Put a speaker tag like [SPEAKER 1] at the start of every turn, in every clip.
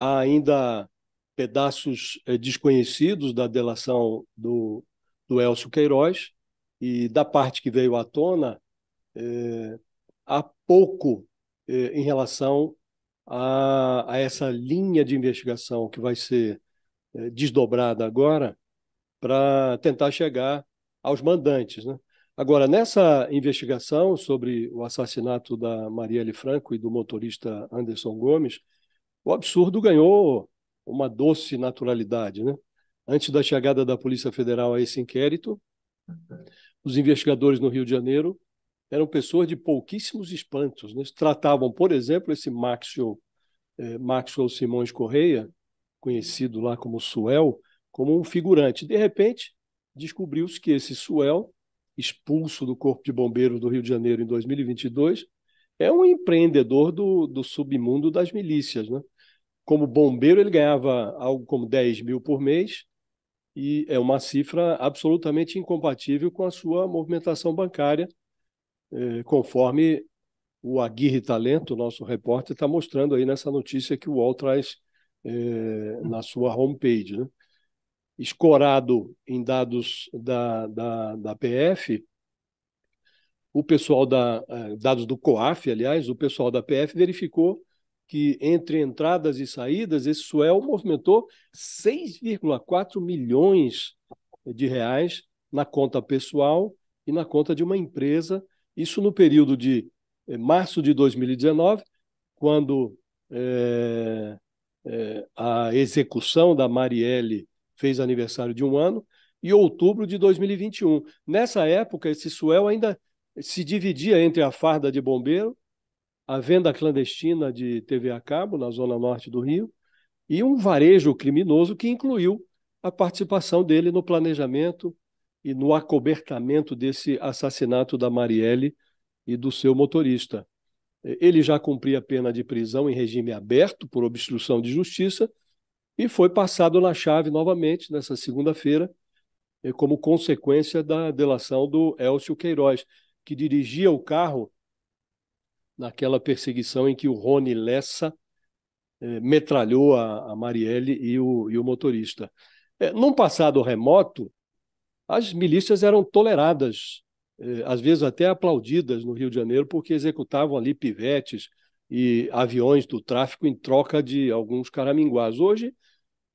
[SPEAKER 1] há ainda pedaços eh, desconhecidos da delação do, do Elcio Queiroz e da parte que veio à tona é, há pouco é, em relação a, a, essa linha de investigação que vai ser é, desdobrada agora para tentar chegar aos mandantes. Né? Agora, nessa investigação sobre o assassinato da Marielle Franco e do motorista Anderson Gomes, o absurdo ganhou uma doce naturalidade. Né? Antes da chegada da Polícia Federal a esse inquérito, os investigadores no Rio de Janeiro eram pessoas de pouquíssimos espantos. Né? Tratavam, por exemplo, esse Maxwell, eh, é, Maxwell Simões Correia, conhecido lá como Suel, como um figurante. De repente, descobriu-se que esse Suel, expulso do Corpo de Bombeiros do Rio de Janeiro em 2022, é um empreendedor do, do submundo das milícias. Né? como bombeiro ele ganhava algo como 10 mil por mês, e é uma cifra absolutamente incompatível com a sua movimentação bancária, eh, conforme o Aguirre Talento, nosso repórter, está mostrando aí nessa notícia que o UOL traz eh, na sua homepage. Né? Escorado em dados da, da, da PF, o pessoal da. É, dados do COAF, aliás, o pessoal da PF verificou que entre entradas e saídas, esse Suel movimentou 6,4 milhões de reais na conta pessoal e na conta de uma empresa. Isso no período de eh, março de 2019, quando é, é, a execução da Marielle fez aniversário de um ano, e outubro de 2021. Nessa época, esse Suel ainda se dividia entre a farda de bombeiro a venda clandestina de TV a cabo na zona norte do Rio e um varejo criminoso que incluiu a participação dele no planejamento e no acobertamento desse assassinato da Marielle e do seu motorista. Ele já cumpria a pena de prisão em regime aberto por obstrução de justiça e foi passado na chave novamente nessa segunda-feira, eh, como consequência da delação do Elcio Queiroz, que dirigia o carro naquela perseguição em que o Rony Lessa eh, metralhou a, a Marielle e o, e o motorista. É, num passado remoto, as milícias eram toleradas, eh, às vezes até aplaudidas no Rio de Janeiro, porque executavam ali pivetes e aviões do tráfico em troca de alguns caraminguás. Hoje,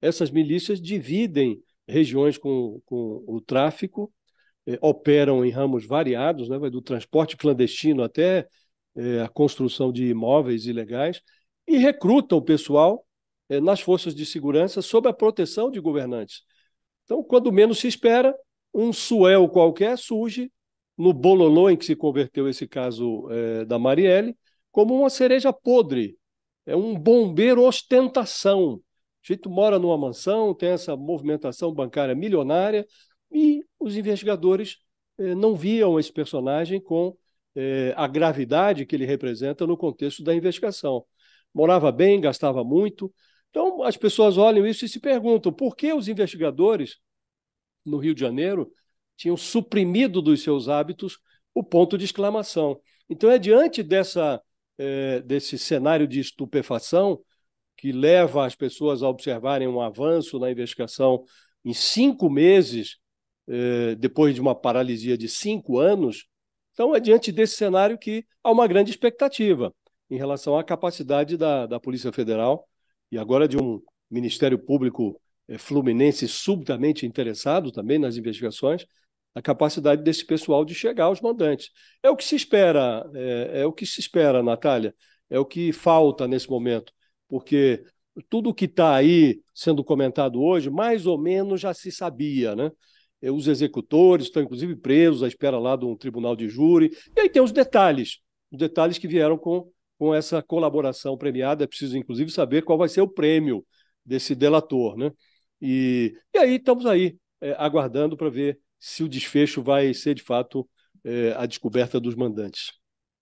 [SPEAKER 1] essas milícias dividem regiões com, com o tráfico, eh, operam em ramos variados, né, do transporte clandestino até é, a construção de imóveis ilegais e recrutam o pessoal é, nas forças de segurança sob a proteção de governantes. Então, quando menos se espera, um suel qualquer surge no bololô em que se converteu esse caso é, da Marielle, como uma cereja podre, é um bombeiro ostentação. O jeito mora numa mansão, tem essa movimentação bancária milionária, e os investigadores é, não viam esse personagem com eh, a gravidade que ele representa no contexto da investigação. Morava bem, gastava muito. Então, as pessoas olham isso e se perguntam por que os investigadores no Rio de Janeiro tinham suprimido dos seus hábitos o ponto de exclamação. Então, é diante dessa, eh, desse cenário de estupefação que leva as pessoas a observarem um avanço na investigação em cinco meses, eh, depois de uma paralisia de cinco anos, então, é diante desse cenário que há uma grande expectativa em relação à capacidade da, da Polícia Federal e agora de um Ministério Público eh, fluminense subitamente interessado também nas investigações, a capacidade desse pessoal de chegar aos mandantes. É o que se espera, é, é o que se espera, Natália, é o que falta nesse momento, porque tudo que está aí sendo comentado hoje, mais ou menos já se sabia, né? É, os executores estão inclusive presos à espera lá de um tribunal de júri. E aí tem os detalhes, os detalhes que vieram com, com essa colaboração premiada. É preciso, inclusive, saber qual vai ser o prêmio desse delator. Né? E, e aí estamos aí, é, aguardando para ver se o desfecho vai ser, de fato, é, a descoberta dos mandantes.